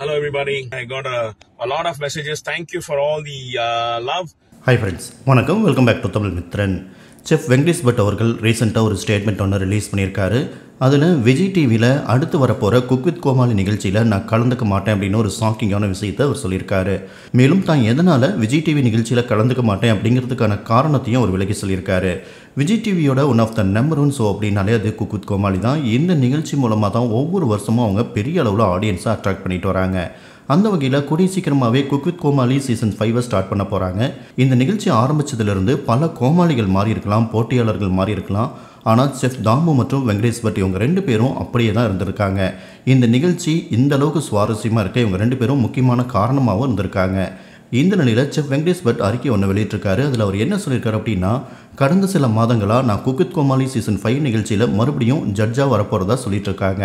Hello everybody. I got a lot of messages thank you for all all love uh, love. Hi friends வணக்கம் welcome back to Tamil Mithran chef Venkatesh Bhat அவர்கள் ரீசெண்டாக ஒரு statement ஒன்று release பண்ணியிருக்காரு அதில் விஜய் டிவியில் அடுத்து வரப்போகிற குக் வித் கோமாளி நிகழ்ச்சியில் நான் கலந்துக்க மாட்டேன் அப்படின்னு ஒரு ஷாக்கிங்கான விஷயத்தை அவர் சொல்லியிருக்காரு மேலும் தான் எதனால் விஜய் டிவி நிகழ்ச்சியில் கலந்துக்க மாட்டேன் அப்படிங்கிறதுக்கான காரணத்தையும் அவர் விலகி சொல்லியிருக்காரு விஜய் டிவியோட one of the number one show அப்படின்னாலே அது குக் வித் கோமாளி தான் இந்த நிகழ்ச்சி மூலமாக தான் ஒவ்வொரு வருஷமும் அவங்க பெரிய அளவில் ஆடியன்ஸை அட்ராக்ட் பண்ணிட்டு வராங்க அந்த வகையில் கூடிய சீக்கிரமாகவே குக் வித் கோமாளி சீசன் ஃபைவை ஸ்டார்ட் பண்ண போகிறாங்க இந்த நிகழ்ச்சி ஆரம்பித்ததுலேருந்து பல கோமாளிகள் மாறி இருக்கலாம் போட்டியாளர்கள் மாறி இருக்கலாம் ஆனால் செஃப் தாமு மற்றும் வெங்கடேஷ் பட் இவங்க ரெண்டு பேரும் அப்படியே தான் இருந்திருக்காங்க இந்த நிகழ்ச்சி இந்த அளவுக்கு சுவாரஸ்யமாக இருக்க இவங்க ரெண்டு பேரும் முக்கியமான காரணமாகவும் இருந்திருக்காங்க இந்த நிலையில் செஃப் வெங்கடேஷ் பட் அறிக்கை ஒன்று வெளியிட்டிருக்காரு அதில் அவர் என்ன சொல்லியிருக்காரு அப்படின்னா கடந்த சில மாதங்களாக நான் குக்கித் கோமாளி சீசன் ஃபைவ் நிகழ்ச்சியில் மறுபடியும் ஜட்ஜாக வரப்போகிறதா சொல்லிட்டு இருக்காங்க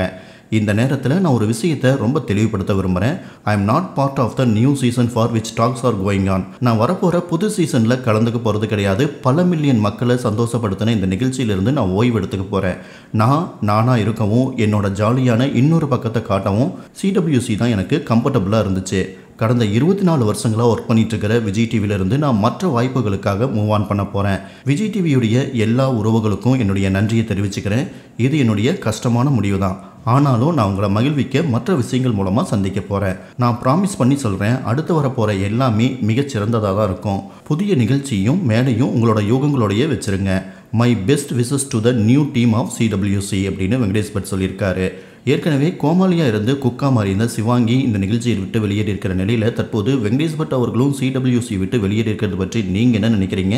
இந்த நேரத்தில் நான் ஒரு விஷயத்தை ரொம்ப தெளிவுபடுத்த விரும்புகிறேன் I am not part of the new season for which talks are going on நான் வரப்போகிற புது சீசனில் கலந்துக்க போகிறது கிடையாது பல மில்லியன் மக்களை சந்தோஷப்படுத்தின இந்த நிகழ்ச்சியிலிருந்து நான் ஓய்வு எடுத்துக்க போகிறேன் நான் நானாக இருக்கவும் என்னோட ஜாலியான இன்னொரு பக்கத்தை காட்டவும் சிடபிள்யூசி தான் எனக்கு கம்ஃபர்டபுளாக இருந்துச்சு கடந்த இருபத்தி நாலு வருஷங்களாக ஒர்க் பண்ணிட்டு இருக்கிற விஜய் டிவியிலிருந்து நான் மற்ற வாய்ப்புகளுக்காக மூவ் ஆன் பண்ண போகிறேன் விஜய் டிவியுடைய எல்லா உறவுகளுக்கும் என்னுடைய நன்றியை தெரிவிச்சுக்கிறேன் இது என்னுடைய கஷ்டமான முடிவு தான் ஆனாலும் நான் உங்களை மகிழ்விக்க மற்ற விஷயங்கள் மூலமாக சந்திக்க போகிறேன் நான் ப்ராமிஸ் பண்ணி சொல்கிறேன் அடுத்து வரப்போகிற எல்லாமே மிகச்சிறந்ததாக தான் இருக்கும் புதிய நிகழ்ச்சியும் மேடையும் உங்களோட யோகங்களோடையே வச்சுருங்க my best wishes to the new team of CWC அப்படின்னு வெங்கடேஷ் பட் சொல்லியிருக்காரு ஏற்கனவே கோமாலியா இருந்து குக்கா மாறியிருந்த சிவாங்கி இந்த நிகழ்ச்சியை விட்டு வெளியேறியிருக்கிற நிலையில் தற்போது வெங்கடேஷ் பட் அவர்களும் சிடபிள்யூசி விட்டு வெளியேறியிருக்கிறது பற்றி நீங்கள் என்ன நினைக்கிறீங்க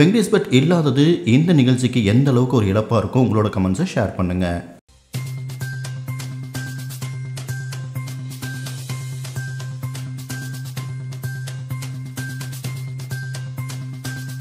வெங்கடேஷ் பட் இல்லாதது இந்த நிகழ்ச்சிக்கு எந்த அளவுக்கு ஒரு இழப்பாக இருக்கும் உங்களோட கமெண்ட்ஸை ஷேர் பண்ணுங்கள்